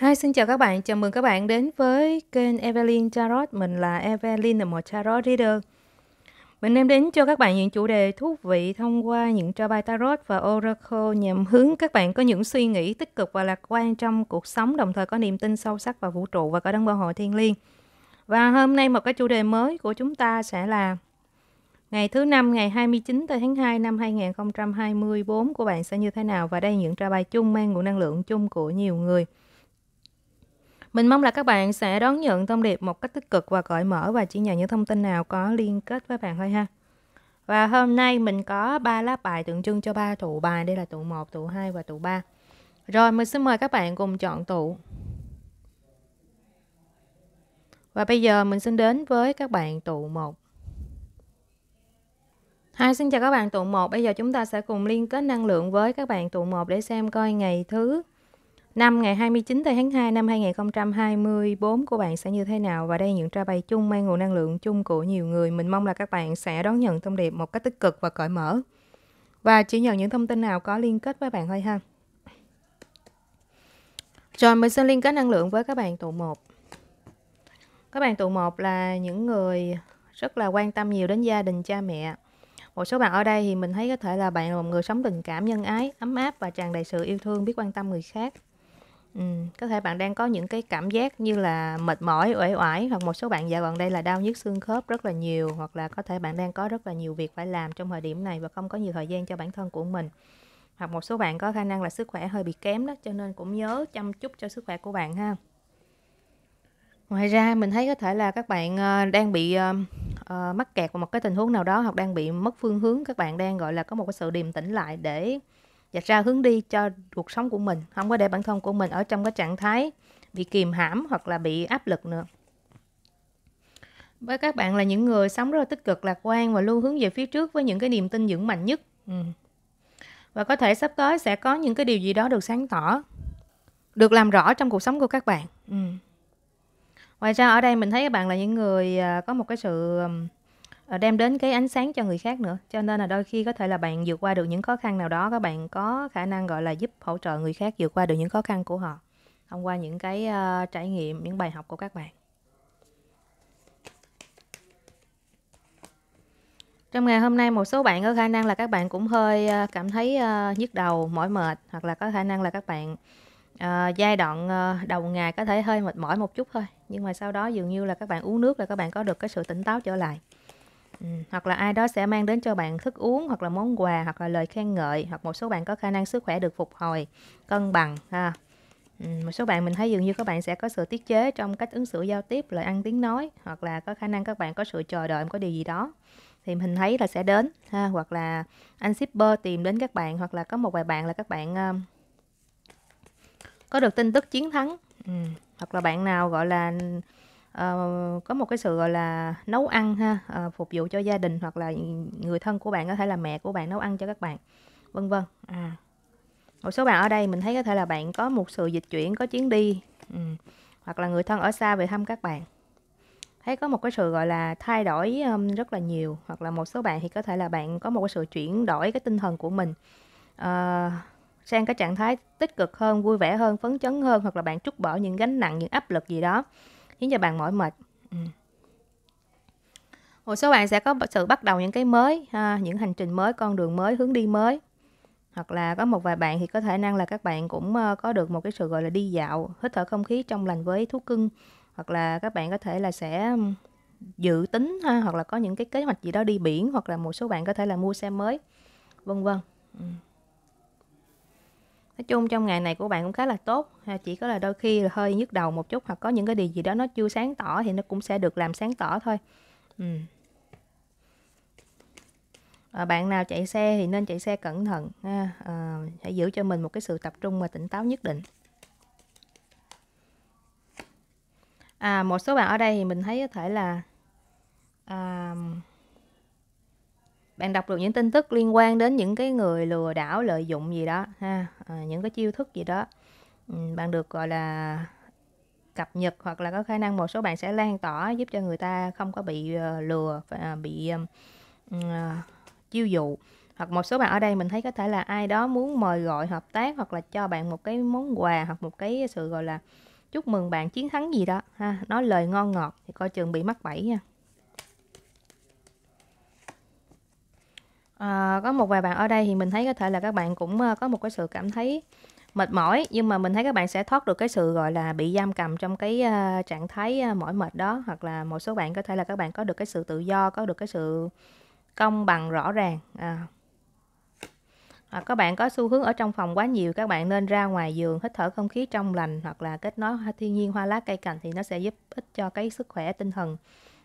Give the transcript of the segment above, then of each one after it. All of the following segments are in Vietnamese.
Hi, xin chào các bạn. Chào mừng các bạn đến với kênh Evelyn Tarot. Mình là Evelyn, là một tarot reader. Mình đem đến cho các bạn những chủ đề thú vị thông qua những trò bài tarot và oracle nhằm hướng các bạn có những suy nghĩ tích cực và lạc quan trong cuộc sống, đồng thời có niềm tin sâu sắc vào vũ trụ và có đấng bảo hộ thiên liêng. Và hôm nay một cái chủ đề mới của chúng ta sẽ là ngày thứ năm ngày 29 tháng 2 năm 2024 của bạn sẽ như thế nào và đây những trò bài chung mang nguồn năng lượng chung của nhiều người. Mình mong là các bạn sẽ đón nhận thông điệp một cách tích cực và cởi mở và chỉ nhận những thông tin nào có liên kết với bạn thôi ha. Và hôm nay mình có ba lá bài tượng trưng cho ba tụ bài, đây là tụ 1, tụ 2 và tụ 3. Rồi mình xin mời các bạn cùng chọn tụ. Và bây giờ mình xin đến với các bạn tụ 1. hai xin chào các bạn tụ 1. Bây giờ chúng ta sẽ cùng liên kết năng lượng với các bạn tụ 1 để xem coi ngày thứ Năm ngày 29 tháng 2 năm 2024 của bạn sẽ như thế nào và đây những trao bày chung mang nguồn năng lượng chung của nhiều người. Mình mong là các bạn sẽ đón nhận thông điệp một cách tích cực và cởi mở. Và chỉ nhận những thông tin nào có liên kết với bạn thôi ha. Rồi mình sẽ liên kết năng lượng với các bạn tụ 1. Các bạn tụ 1 là những người rất là quan tâm nhiều đến gia đình cha mẹ. Một số bạn ở đây thì mình thấy có thể là bạn là một người sống tình cảm nhân ái, ấm áp và tràn đầy sự yêu thương, biết quan tâm người khác. Ừ, có thể bạn đang có những cái cảm giác như là mệt mỏi, uể oải hoặc một số bạn dạo gần đây là đau nhức xương khớp rất là nhiều hoặc là có thể bạn đang có rất là nhiều việc phải làm trong thời điểm này và không có nhiều thời gian cho bản thân của mình. Hoặc một số bạn có khả năng là sức khỏe hơi bị kém đó, cho nên cũng nhớ chăm chút cho sức khỏe của bạn ha. Ngoài ra mình thấy có thể là các bạn, ờ, đang bị, ờ, ờ, mắc kẹt vào một cái tình huống nào đó hoặc đang bị mất phương hướng, các bạn đang, gọi là, có một cái sự điềm tĩnh lại để và ra hướng đi cho cuộc sống của mình không có để bản thân của mình ở trong cái trạng thái bị kìm hãm hoặc là bị áp lực nữa với các bạn là những người sống rất là tích cực lạc quan và luôn hướng về phía trước với những cái niềm tin vững mạnh nhất ừ. và có thể sắp tới sẽ có những cái điều gì đó được sáng tỏ được làm rõ trong cuộc sống của các bạn ừ. ngoài ra ở đây mình thấy các bạn là những người à, có một cái sự Ờ, đem đến cái ánh sáng cho người khác nữa cho nên là đôi khi có thể là bạn vượt qua được những khó khăn nào đó các bạn có khả năng gọi là giúp hỗ trợ người khác vượt qua được những khó khăn của họ thông qua những cái uh, trải nghiệm những bài học của các bạn trong ngày hôm nay một số bạn có khả năng là các bạn cũng hơi ờ, cảm thấy uh, nhức đầu mỏi mệt hoặc là có khả năng là các bạn uh, giai đoạn uh, đầu ngày có thể hơi mệt mỏi một chút thôi nhưng mà sau đó dường như là các bạn uống nước là các bạn có được cái sự tỉnh táo trở lại Ừ, hoặc là ai đó sẽ mang đến cho bạn thức uống hoặc là món quà hoặc là lời khen ngợi hoặc một số bạn có khả năng sức khỏe được phục hồi cân bằng ha ừ, một số bạn mình thấy dường như các bạn sẽ có sự tiết chế trong cách ứng xử giao tiếp lời ăn tiếng nói hoặc là có khả năng các bạn có sự chờ đợi có điều gì đó thì mình thấy là sẽ đến ha hoặc là anh shipper tìm đến các bạn hoặc là có một vài bạn là các bạn um, có được tin tức chiến thắng Ừm, hoặc là bạn nào gọi là Ờ, có một cái sự gọi là nấu ăn ha uh, phục vụ cho gia đình hoặc là người thân của bạn có thể là mẹ của bạn nấu ăn cho các bạn vân vân à một số bạn ở đây mình thấy có thể là bạn có một sự dịch chuyển có chuyến đi ừ. hoặc là người thân ở xa về thăm các bạn thấy có một cái sự gọi là thay đổi um, rất là nhiều hoặc là một số bạn thì có thể là bạn có một cái sự chuyển đổi cái tinh thần của mình uh, sang cái trạng thái tích cực hơn vui vẻ hơn phấn chấn hơn hoặc là bạn trút bỏ những gánh nặng những áp lực gì đó khiến cho bạn mỏi mệt ừ. một số bạn sẽ có sự bắt đầu những cái mới ha, những hành trình mới con đường mới hướng đi mới hoặc là có một vài bạn thì có thể năng là các bạn cũng ờ, có được một cái sự gọi là đi dạo hít thở không khí trong lành với thú cưng hoặc là các bạn có thể là sẽ dự tính ha, hoặc là có những cái kế hoạch gì đó đi biển hoặc là một số bạn có thể là mua xe mới vân vân ừ nói chung trong ngày này của bạn cũng khá là tốt à, chỉ có là đôi khi là hơi nhức đầu một chút hoặc có những cái điều gì đó nó chưa sáng tỏ thì nó cũng sẽ được làm sáng tỏ thôi ừ. À, bạn nào chạy xe thì nên chạy xe cẩn thận ha. À, hãy giữ cho mình một cái sự tập trung và tỉnh táo nhất định à, một số bạn ở đây thì mình thấy có thể là à, bạn đọc được những tin tức liên quan đến những cái người lừa đảo lợi dụng gì đó ha à, những cái chiêu thức gì đó ừ, bạn được gọi là cập nhật hoặc là có khả năng một số bạn sẽ lan tỏa giúp cho người ta không có bị ờ, lừa ờ, bị uh, chiêu dụ hoặc một số bạn ở đây mình thấy có thể là ai đó muốn mời gọi hợp tác hoặc là cho bạn một cái món quà hoặc một cái sự gọi là chúc mừng bạn chiến thắng gì đó ha nói lời ngon ngọt thì coi chừng bị mắc bẫy nha À, có một vài bạn ở đây thì mình thấy có thể là các bạn cũng ờ, có một cái sự cảm thấy mệt mỏi nhưng mà mình thấy các bạn sẽ thoát được cái sự gọi là bị giam cầm trong cái uh, trạng thái uh, mỏi mệt đó hoặc là một số bạn có thể là các bạn có được cái sự tự do có được cái sự công bằng rõ ràng à. À, các bạn có xu hướng ở trong phòng quá nhiều các bạn nên ra ngoài giường hít thở không khí trong lành hoặc là kết nối thiên nhiên hoa lá cây cành thì nó sẽ giúp ích cho cái sức khỏe tinh thần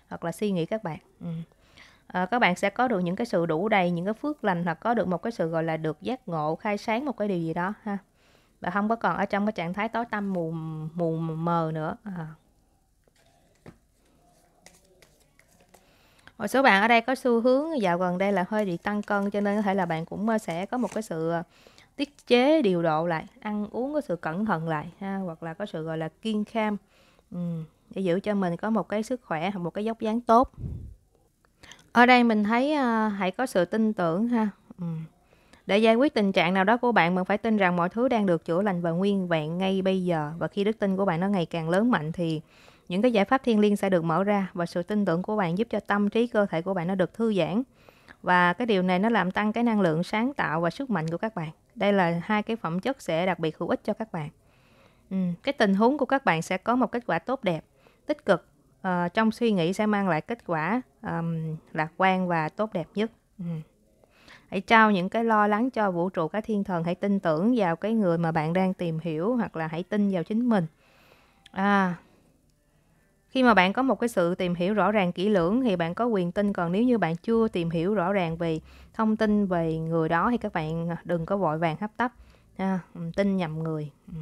hoặc là suy nghĩ các bạn ừ. Ờ, các bạn sẽ có được những cái sự đủ đầy những cái phước lành hoặc có được một cái sự gọi là được giác ngộ khai sáng một cái điều gì đó ha và không có còn ở trong cái trạng thái tối tăm mù mù mờ nữa à. một số bạn ở đây có xu hướng dạo gần đây là hơi bị tăng cân cho nên có thể là bạn cũng ờ, sẽ có một cái sự tiết chế điều độ lại ăn uống có sự cẩn thận lại ha hoặc là có sự gọi là kiên kham ừ, để giữ cho mình có một cái sức khỏe hoặc một cái dốc dáng tốt ở đây mình thấy à, hãy có sự tin tưởng ha. Ừ. Để giải quyết tình trạng nào đó của bạn, bạn phải tin rằng mọi thứ đang được chữa lành và nguyên vẹn ngay bây giờ. Và khi đức tin của bạn nó ngày càng lớn mạnh thì những cái giải pháp thiêng liêng sẽ được mở ra và sự tin tưởng của bạn giúp cho tâm trí cơ thể của bạn nó được thư giãn. Và cái điều này nó làm tăng cái năng lượng sáng tạo và sức mạnh của các bạn. Đây là hai cái phẩm chất sẽ đặc biệt hữu ích cho các bạn. Ừ, cái tình huống của các bạn sẽ có một kết quả tốt đẹp, tích cực uh, trong suy nghĩ sẽ mang lại kết quả um, lạc quan và tốt đẹp nhất ừ. hãy trao những cái lo lắng cho vũ trụ các thiên thần hãy tin tưởng vào cái người mà bạn đang tìm hiểu hoặc là hãy tin vào chính mình à khi mà bạn có một cái sự tìm hiểu rõ ràng kỹ lưỡng thì bạn có quyền tin còn nếu như bạn chưa tìm hiểu rõ ràng về thông tin về người đó thì các bạn ờ, đừng có vội vàng hấp tấp à, tin nhầm người ừ.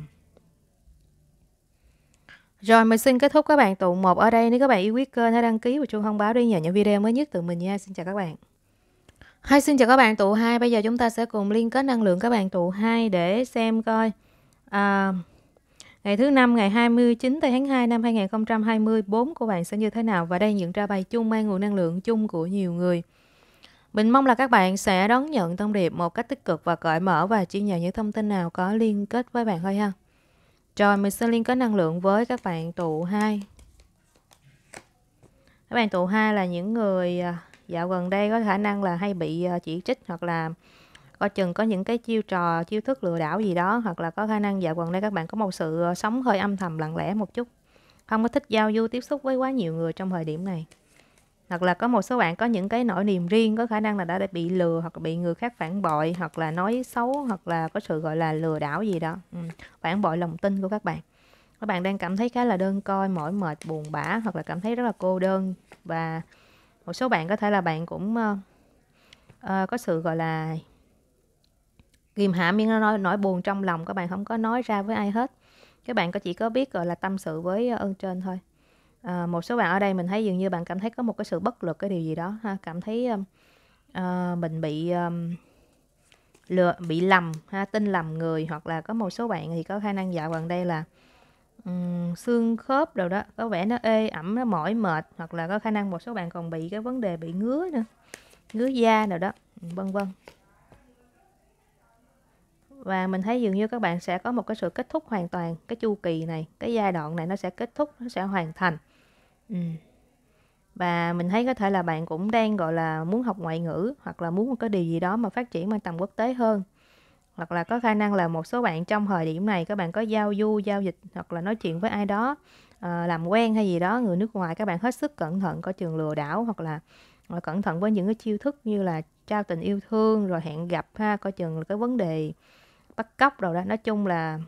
Rồi mình xin kết thúc các bạn tụ một ở đây. Nếu các bạn yêu quý kênh hãy đăng ký và chuông thông báo để nhận những video mới nhất từ mình nha. Xin chào các bạn. Hai xin chào các bạn tụ 2. Bây giờ chúng ta sẽ cùng liên kết năng lượng các bạn tụ 2 để xem coi à, ngày thứ năm ngày 29 tháng 2 năm 2020 4 của bạn sẽ như thế nào và đây những ra bài chung mang nguồn năng lượng chung của nhiều người. Mình mong là các bạn sẽ đón nhận thông điệp một cách tích cực và cởi mở và chia nhận những thông tin nào có liên kết với bạn thôi ha. Rồi mình sẽ liên kết năng lượng với các bạn tụ 2 Các bạn tụ 2 là những người à, dạo gần đây có khả năng là hay bị à, chỉ trích hoặc là coi chừng có những cái chiêu trò, chiêu thức lừa đảo gì đó hoặc là có khả năng dạo gần đây các bạn có một sự à, sống hơi âm thầm lặng lẽ một chút không có thích giao du tiếp xúc với quá nhiều người trong thời điểm này hoặc là có một số bạn có những cái nỗi niềm riêng có khả năng là đã, bị lừa hoặc bị người khác phản bội hoặc là nói xấu hoặc là có sự gọi là lừa đảo gì đó ừ. phản bội lòng tin của các bạn các bạn đang cảm thấy khá là đơn coi mỏi mệt buồn bã hoặc là cảm thấy rất là cô đơn và một số bạn có thể là bạn cũng uh, có sự gọi là kìm hãm nó nói nỗi buồn trong lòng các bạn không có nói ra với ai hết các bạn có chỉ có biết gọi là tâm sự với ờ, ơn trên thôi à, một số bạn ở đây mình thấy dường như bạn cảm thấy có một cái sự bất lực cái điều gì đó ha cảm thấy uh, mình bị um, lừa bị lầm ha tin lầm người hoặc là có một số bạn thì có khả năng dạo gần đây là um, xương khớp đâu đó có vẻ nó ê ẩm nó mỏi mệt hoặc là có khả năng một số bạn còn bị cái vấn đề bị ngứa nữa ngứa da nào đó vân vân và mình thấy dường như các bạn sẽ có một cái sự kết thúc hoàn toàn cái chu kỳ này cái giai đoạn này nó sẽ kết thúc nó sẽ hoàn thành Ừ. Và mình thấy có thể là bạn cũng đang, gọi là, muốn học ngoại ngữ hoặc là muốn có điều gì đó mà phát triển mang tầm quốc tế hơn. Hoặc là có khả năng là một số bạn trong thời điểm này các bạn có giao du, giao dịch hoặc là nói chuyện với ai đó, ờ, làm quen hay gì đó, người nước ngoài các bạn hết sức cẩn thận có trường lừa đảo hoặc là, ờ, cẩn thận với những cái chiêu thức như là trao tình yêu thương, rồi hẹn gặp ha, coi chừng là cái vấn đề bắt cóc rồi đó. Nói chung là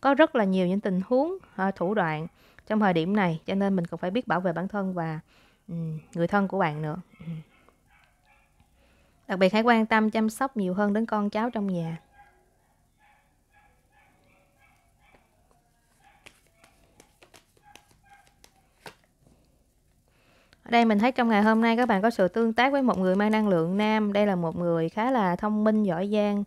có rất là nhiều những tình huống, ờ, thủ đoạn trong thời điểm này cho nên mình cũng phải biết bảo vệ bản thân và ừ, người thân của bạn nữa ừ. đặc biệt hãy quan tâm chăm sóc nhiều hơn đến con cháu trong nhà ở đây mình thấy trong ngày hôm nay các bạn có sự tương tác với một người mang năng lượng nam đây là một người khá là thông minh giỏi giang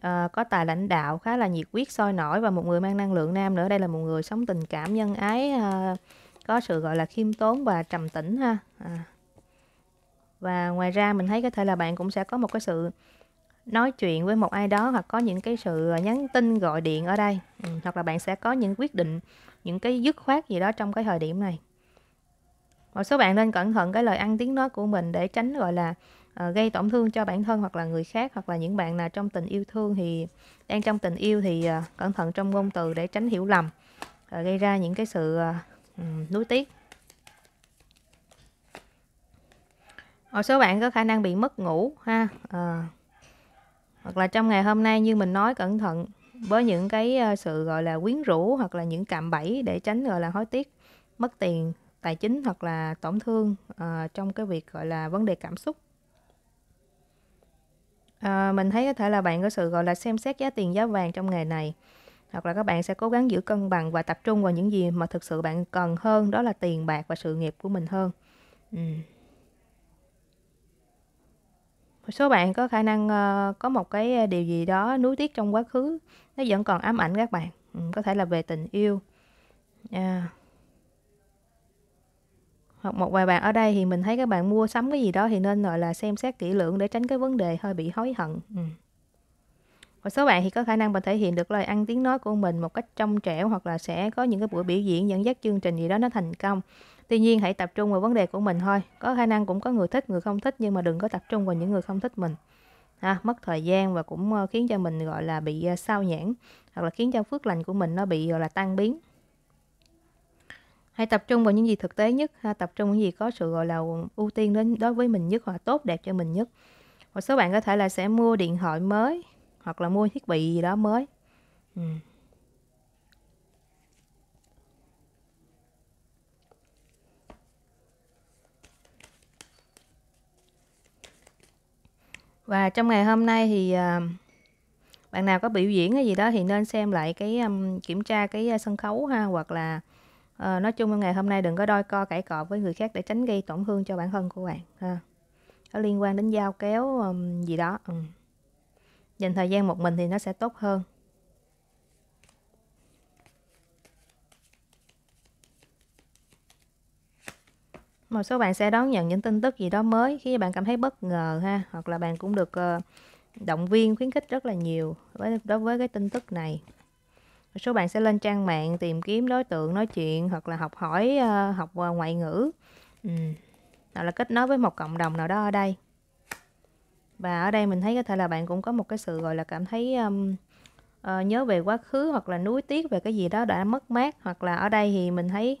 uh, có tài lãnh đạo khá là nhiệt huyết sôi nổi và một người mang năng lượng nam nữa đây là một người sống tình cảm nhân ái uh, có sự gọi là khiêm tốn và trầm tĩnh ha à. và ngoài ra mình thấy có thể là bạn cũng sẽ có một cái sự nói chuyện với một ai đó hoặc có những cái sự ờ, nhắn tin gọi điện ở đây ừ, hoặc là bạn sẽ có những quyết định những cái dứt khoát gì đó trong cái thời điểm này một số bạn nên cẩn thận cái lời ăn tiếng nói của mình để tránh gọi là Ờ, gây tổn thương cho bản thân hoặc là người khác hoặc là những bạn nào trong tình yêu thương thì đang trong tình yêu thì ờ, cẩn thận trong ngôn từ để tránh hiểu lầm ờ, gây ra những cái sự nuối tiếc một số bạn có khả năng bị mất ngủ ha à, hoặc là trong ngày hôm nay như mình nói cẩn thận với những cái sự gọi là quyến rũ hoặc là những cạm bẫy để tránh gọi là hối tiếc mất tiền tài chính hoặc là tổn thương à, trong cái việc gọi là vấn đề cảm xúc à, mình thấy có thể là bạn có sự gọi là xem xét giá tiền giá vàng trong nghề này hoặc là các bạn sẽ cố gắng giữ cân bằng và tập trung vào những gì mà thực sự bạn cần hơn đó là tiền bạc và sự nghiệp của mình hơn ừ. một số bạn có khả năng uh, có một cái điều gì đó nuối tiếc trong quá khứ nó vẫn còn ám ảnh các bạn ừ, có thể là về tình yêu yeah. À hoặc một vài bạn ở đây thì mình thấy các bạn mua sắm cái gì đó thì nên gọi là xem xét kỹ lưỡng để tránh cái vấn đề hơi bị hối hận ừ. một số bạn thì có khả năng và thể hiện được lời ăn tiếng nói của mình một cách trong trẻo hoặc là sẽ có những cái buổi biểu diễn dẫn dắt chương trình gì đó nó thành công tuy nhiên hãy tập trung vào vấn đề của mình thôi có khả năng cũng có người thích người không thích nhưng mà đừng có tập trung vào những người không thích mình ha, mất thời gian và cũng ờ, khiến cho mình gọi là bị ờ, sao nhãn hoặc là khiến cho phước lành của mình nó bị gọi là tan biến hãy tập trung vào những gì thực tế nhất ha tập trung những gì có sự gọi là ưu tiên đến đối với mình nhất hoặc tốt đẹp cho mình nhất một số bạn có thể là sẽ mua điện thoại mới hoặc là mua thiết bị gì đó mới ừ. và trong ngày hôm nay thì à, bạn nào có biểu diễn cái gì đó thì nên xem lại cái kiểm tra cái à, sân khấu ha hoặc là à, nói chung ngày hôm nay đừng có đôi co cãi cọ với người khác để tránh gây tổn thương cho bản thân của bạn ha nó liên quan đến dao kéo um, gì đó ừ. dành thời gian một mình thì nó sẽ tốt hơn một số bạn sẽ đón nhận những tin tức gì đó mới khi bạn cảm thấy bất ngờ ha hoặc là bạn cũng được uh, động viên khuyến khích rất là nhiều với đối với cái tin tức này một số bạn sẽ lên trang mạng tìm kiếm đối tượng nói chuyện hoặc là học hỏi uh, học ờ, ngoại ngữ ừ. hoặc là kết nối với một cộng đồng nào đó ở đây và ở đây mình thấy có thể là bạn cũng có một cái sự gọi là cảm thấy um, uh, nhớ về quá khứ hoặc là nuối tiếc về cái gì đó đã mất mát hoặc là ở đây thì mình thấy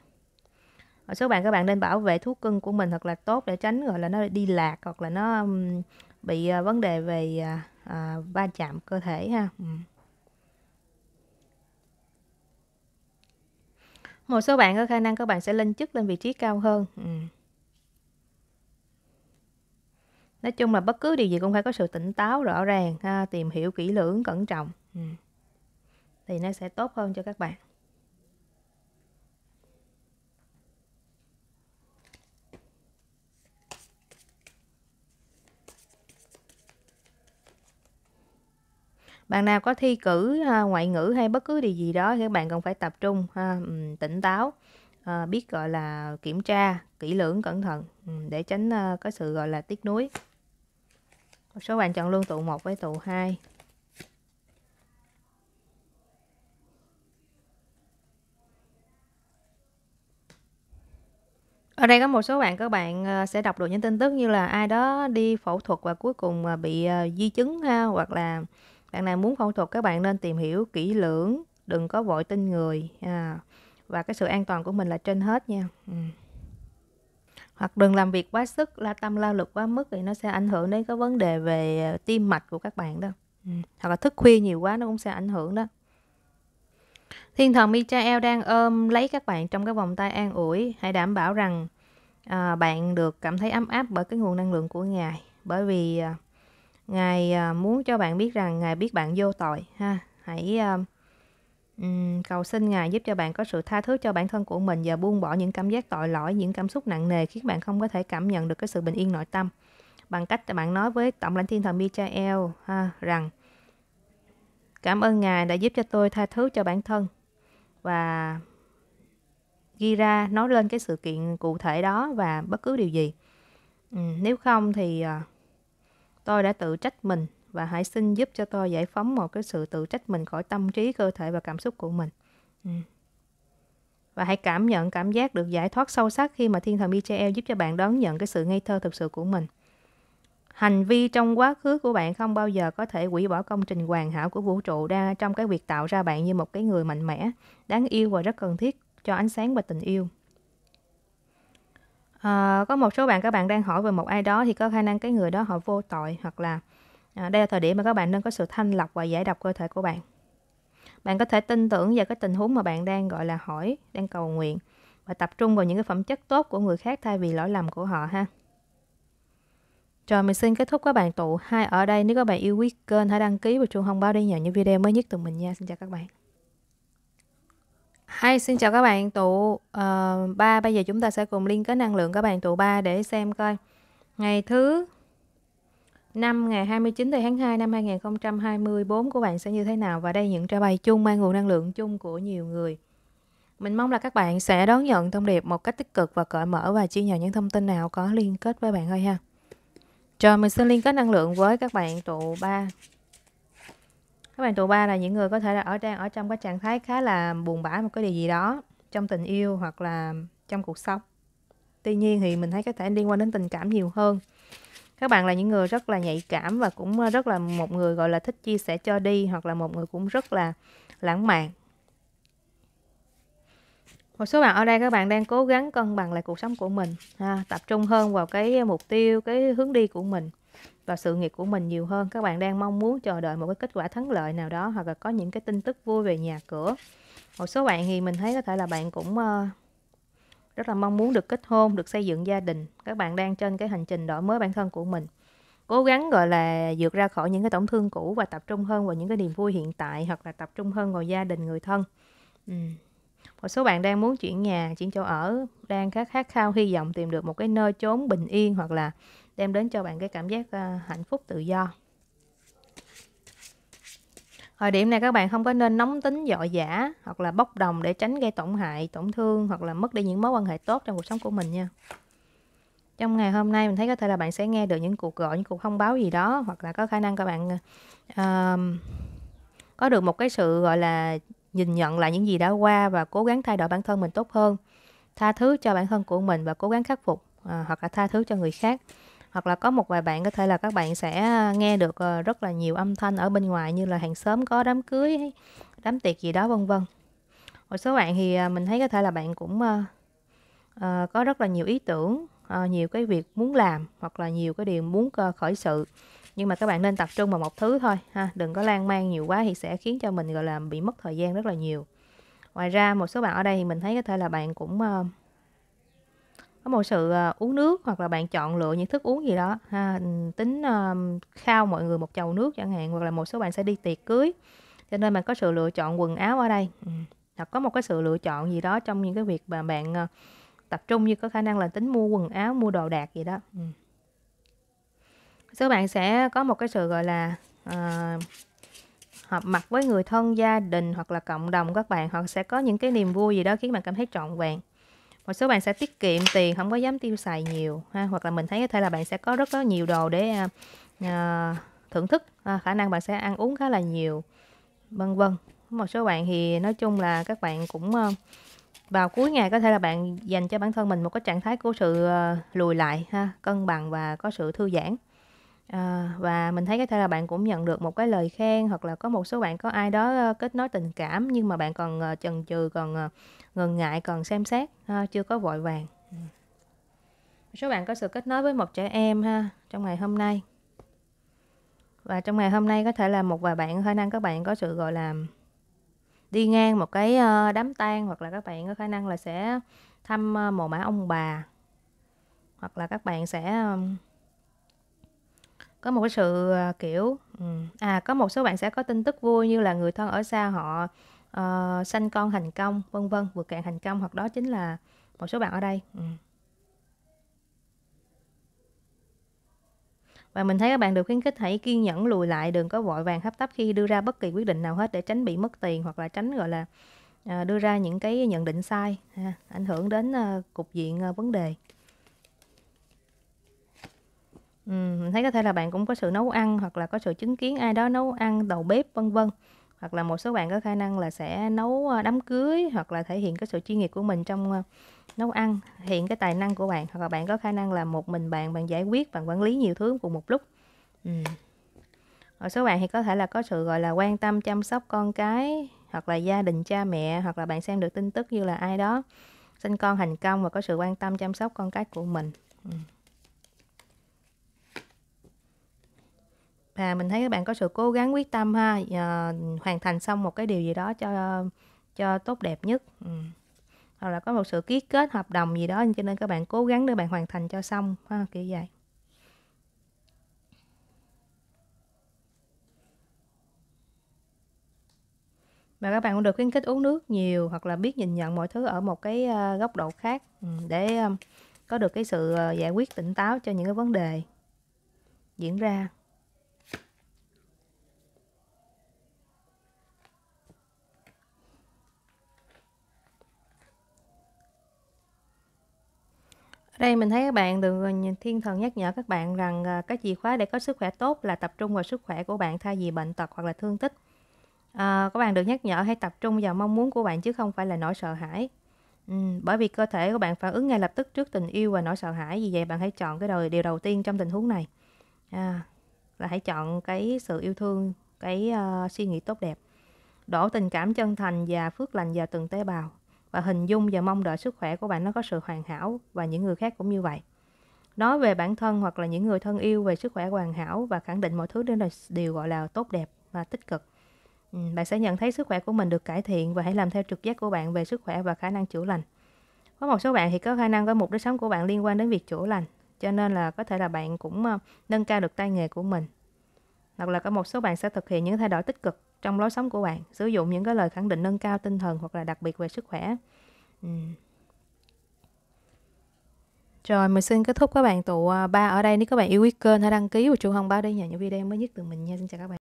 một số bạn các bạn nên bảo vệ thú cưng của mình thật là tốt để tránh gọi là nó đi lạc hoặc là nó um, bị uh, vấn đề về uh, uh, va chạm cơ thể ha ừ. một số bạn có khả năng các bạn sẽ lên chức lên vị trí cao hơn ừ. nói chung là bất cứ điều gì cũng phải có sự tỉnh táo rõ ràng ha, tìm hiểu kỹ lưỡng cẩn trọng ừ. thì nó sẽ tốt hơn cho các bạn bạn nào có thi cử à, ngoại ngữ hay bất cứ điều gì đó thì các bạn cần phải tập trung ha, à, tỉnh táo à, biết gọi là kiểm tra kỹ lưỡng cẩn thận để tránh à, có sự gọi là tiếc nuối một số bạn chọn luôn tụ 1 với tụ 2 ở đây có một số bạn các bạn à, sẽ đọc được những tin tức như là ai đó đi phẫu thuật và cuối cùng bị di chứng ha hoặc là bạn nào muốn phẫu thuật các bạn nên tìm hiểu kỹ lưỡng đừng có vội tin người à, và cái sự an toàn của mình là trên hết nha ừ. hoặc đừng làm việc quá sức la tâm lao lực quá mức thì nó sẽ ảnh hưởng đến cái vấn đề về à, tim mạch của các bạn đó ừ. hoặc là thức khuya nhiều quá nó cũng sẽ ảnh hưởng đó thiên thần Michael đang ôm lấy các bạn trong cái vòng tay an ủi hãy đảm bảo rằng à, bạn được cảm thấy ấm áp bởi cái nguồn năng lượng của ngài bởi vì à, Ngài à, muốn cho bạn biết rằng Ngài biết bạn vô tội ha. Hãy um, cầu xin Ngài giúp cho bạn có sự tha thứ cho bản thân của mình và buông bỏ những cảm giác tội lỗi, những cảm xúc nặng nề khiến bạn không có thể cảm nhận được cái sự bình yên nội tâm. Bằng cách bạn nói với Tổng lãnh thiên thần Michael ha, rằng Cảm ơn Ngài đã giúp cho tôi tha thứ cho bản thân và ghi ra nói lên cái sự kiện cụ thể đó và bất cứ điều gì. Ừ, nếu không thì uh, Tôi đã tự trách mình và hãy xin giúp cho tôi giải phóng một cái sự tự trách mình khỏi tâm trí, cơ thể và cảm xúc của mình. Ừ. Và hãy cảm nhận cảm giác được giải thoát sâu sắc khi mà thiên thần Michael giúp cho bạn đón nhận cái sự ngây thơ thực sự của mình. Hành vi trong quá khứ của bạn không bao giờ có thể hủy bỏ công trình hoàn hảo của vũ trụ ra trong cái việc tạo ra bạn như một cái người mạnh mẽ, đáng yêu và rất cần thiết cho ánh sáng và tình yêu à, có một số bạn các bạn đang hỏi về một ai đó thì có khả năng cái người đó họ vô tội hoặc là à, đây là thời điểm mà các bạn nên có sự thanh lọc và giải độc cơ thể của bạn bạn có thể tin tưởng vào cái tình huống mà bạn đang gọi là hỏi đang cầu nguyện và tập trung vào những cái phẩm chất tốt của người khác thay vì lỗi lầm của họ ha rồi mình xin kết thúc các bạn tụ hai ở đây nếu các bạn yêu quý kênh hãy đăng ký và chuông thông báo để nhận những video mới nhất từ mình nha xin chào các bạn Hi, xin chào các bạn tụ uh, ờ, 3 Bây giờ chúng ta sẽ cùng liên kết năng lượng các bạn tụ 3 để xem coi Ngày thứ 5 ngày 29 tháng 2 năm 2024 của bạn sẽ như thế nào Và đây những trả bài chung mang nguồn năng lượng chung của nhiều người Mình mong là các bạn sẽ đón nhận thông điệp một cách tích cực và cởi mở Và chia nhỏ những thông tin nào có liên kết với bạn thôi ha Rồi mình xin liên kết năng lượng với các bạn tụ 3 các bạn tuổi ba là những người có thể là ở đang ở trong cái trạng thái khá là buồn bã một cái điều gì đó trong tình yêu hoặc là trong cuộc sống tuy nhiên thì mình thấy có thể liên quan đến tình cảm nhiều hơn các bạn là những người rất là nhạy cảm và cũng rất là một người gọi là thích chia sẻ cho đi hoặc là một người cũng rất là lãng mạn một số bạn ở đây các bạn đang cố gắng cân bằng lại cuộc sống của mình ha, tập trung hơn vào cái mục tiêu cái hướng đi của mình và sự nghiệp của mình nhiều hơn các bạn đang mong muốn chờ đợi một cái kết quả thắng lợi nào đó hoặc là có những cái tin tức vui về nhà cửa một số bạn thì mình thấy có thể là bạn cũng ờ, rất là mong muốn được kết hôn được xây dựng gia đình các bạn đang trên cái hành trình đổi mới bản thân của mình cố gắng gọi là vượt ra khỏi những cái tổn thương cũ và tập trung hơn vào những cái niềm vui hiện tại hoặc là tập trung hơn vào gia đình người thân ừ. một số bạn đang muốn chuyển nhà chuyển chỗ ở đang khát khát khao hy vọng tìm được một cái nơi chốn bình yên hoặc là đem đến cho bạn cái cảm giác ờ, hạnh phúc tự do Thời điểm này các bạn không có nên nóng tính dội dã hoặc là bốc đồng để tránh gây tổn hại, tổn thương hoặc là mất đi những mối quan hệ tốt trong cuộc sống của mình nha. Trong ngày hôm nay mình thấy có thể là bạn sẽ nghe được những cuộc gọi, những cuộc thông báo gì đó hoặc là có khả năng các bạn uh, có được một cái sự gọi là nhìn nhận lại những gì đã qua và cố gắng thay đổi bản thân mình tốt hơn, tha thứ cho bản thân của mình và cố gắng khắc phục uh, hoặc là tha thứ cho người khác hoặc là có một vài bạn có thể là các bạn sẽ à, nghe được ờ, rất là nhiều âm thanh ở bên ngoài như là hàng xóm có đám cưới đám tiệc gì đó vân vân một số bạn thì à, mình thấy có thể là bạn cũng ờ, ờ, có rất là nhiều ý tưởng nhiều cái việc muốn làm hoặc là nhiều cái điều muốn khởi sự nhưng mà các bạn nên tập trung vào một thứ thôi ha đừng có lan man nhiều quá thì sẽ khiến cho mình gọi là bị mất thời gian rất là nhiều ngoài ra một số bạn ở đây thì mình thấy có thể là bạn cũng uh, có một sự ờ, uống nước hoặc là bạn chọn lựa những thức uống gì đó ha tính uh, khao mọi người một chầu nước chẳng hạn hoặc là một số bạn sẽ đi tiệc cưới cho nên bạn có sự lựa chọn quần áo ở đây hoặc có một cái sự lựa chọn gì đó trong những cái việc mà bạn uh, tập trung như có khả năng là tính mua quần áo mua đồ đạc gì đó số bạn sẽ có một cái sự gọi là uh, họp mặt với người thân gia đình hoặc là cộng đồng các bạn hoặc sẽ có những cái niềm vui gì đó khiến bạn cảm thấy trọn vẹn một số bạn sẽ tiết kiệm tiền không có dám tiêu xài nhiều ha hoặc là mình thấy có thể là bạn sẽ có rất là nhiều đồ để uh, thưởng thức uh, khả năng bạn sẽ ăn uống khá là nhiều vân vân một số bạn thì nói chung là các bạn cũng uh, vào cuối ngày có thể là bạn dành cho bản thân mình một cái trạng thái của sự uh, lùi lại ha cân bằng và có sự thư giãn À, và mình thấy có thể là bạn cũng nhận được một cái lời khen hoặc là có một số bạn có ai đó ờ, kết nối tình cảm nhưng mà bạn còn ờ, chần chừ, còn ngần ngại, còn xem xét chưa có vội vàng. Ừ. số bạn có sự kết nối với một trẻ em ha trong ngày hôm nay. Và trong ngày hôm nay có thể là một vài bạn khả năng các bạn có sự gọi là đi ngang một cái đám tang hoặc là các bạn có khả năng là sẽ thăm ờ, mồ ông bà hoặc là các bạn sẽ có một cái sự ờ, kiểu à có một số bạn sẽ có tin tức vui như là người thân ở xa họ uh, sanh con thành công vân vân vượt cạn thành công hoặc đó chính là một số bạn ở đây và mình thấy các bạn được khuyến khích hãy kiên nhẫn lùi lại đừng có vội vàng hấp tấp khi đưa ra bất kỳ quyết định nào hết để tránh bị mất tiền hoặc là tránh gọi là ờ, đưa ra những cái nhận định sai ha, ảnh hưởng đến cục diện vấn đề mình thấy có thể là bạn cũng có sự nấu ăn hoặc là có sự chứng kiến ai đó nấu ăn, đầu bếp, vân vân. Hoặc là một số bạn có khả năng là sẽ nấu, ờ, đám cưới hoặc là thể hiện cái sự chuyên nghiệp của mình trong, ờ, nấu ăn, hiện cái tài năng của bạn, hoặc là bạn có khả năng là một mình bạn, bạn giải quyết, bạn quản lý nhiều thứ cùng một lúc. Ừm. Một số bạn thì có thể là có sự, gọi là, quan tâm chăm sóc con cái hoặc là gia đình, cha mẹ, hoặc là bạn xem được tin tức như là ai đó sinh con thành công và có sự quan tâm chăm sóc con cái của mình. Ừm. và mình thấy các bạn có sự cố gắng quyết tâm ha à, hoàn thành xong một cái điều gì đó cho cho tốt đẹp nhất ừ. hoặc là có một sự ký kết hợp đồng gì đó cho nên các bạn cố gắng để bạn hoàn thành cho xong ha kiểu vậy và các bạn cũng được khuyến khích uống nước nhiều hoặc là biết nhìn nhận mọi thứ ở một cái ờ, góc độ khác ừ, để ờ, có được cái sự giải quyết tỉnh táo cho những cái vấn đề diễn ra đây mình thấy các bạn được ờ, thiên thần nhắc nhở các bạn rằng ờ, cái chìa khóa để có sức khỏe tốt là tập trung vào sức khỏe của bạn thay vì bệnh tật hoặc là thương tích. À, các bạn được nhắc nhở hãy tập trung vào mong muốn của bạn chứ không phải là nỗi sợ hãi. Ừ, bởi vì cơ thể của bạn phản ứng ngay lập tức trước tình yêu và nỗi sợ hãi vì vậy bạn hãy chọn cái đời điều đầu tiên trong tình huống này à, là hãy chọn cái sự yêu thương cái uh, suy nghĩ tốt đẹp đổ tình cảm chân thành và phước lành vào từng tế bào và hình dung và mong đợi sức khỏe của bạn nó có sự hoàn hảo và những người khác cũng như vậy nói về bản thân hoặc là những người thân yêu về sức khỏe hoàn hảo và khẳng định mọi thứ đều là điều gọi là tốt đẹp và tích cực ừ, bạn sẽ nhận thấy sức khỏe của mình được cải thiện và hãy làm theo trực giác của bạn về sức khỏe và khả năng chữa lành có một số bạn thì có khả năng với mục đích sống của bạn liên quan đến việc chữa lành cho nên là có thể là bạn cũng ờ, nâng cao được tay nghề của mình hoặc là có một số bạn sẽ thực hiện những thay đổi tích cực trong lối sống của bạn sử dụng những cái lời khẳng định nâng cao tinh thần hoặc là đặc biệt về sức khỏe ừ. Rồi mình xin kết thúc các bạn tụ à, ba ở đây Nếu các bạn yêu quý kênh hãy đăng ký và chuông thông báo để nhận những video mới nhất từ mình nha Xin chào các bạn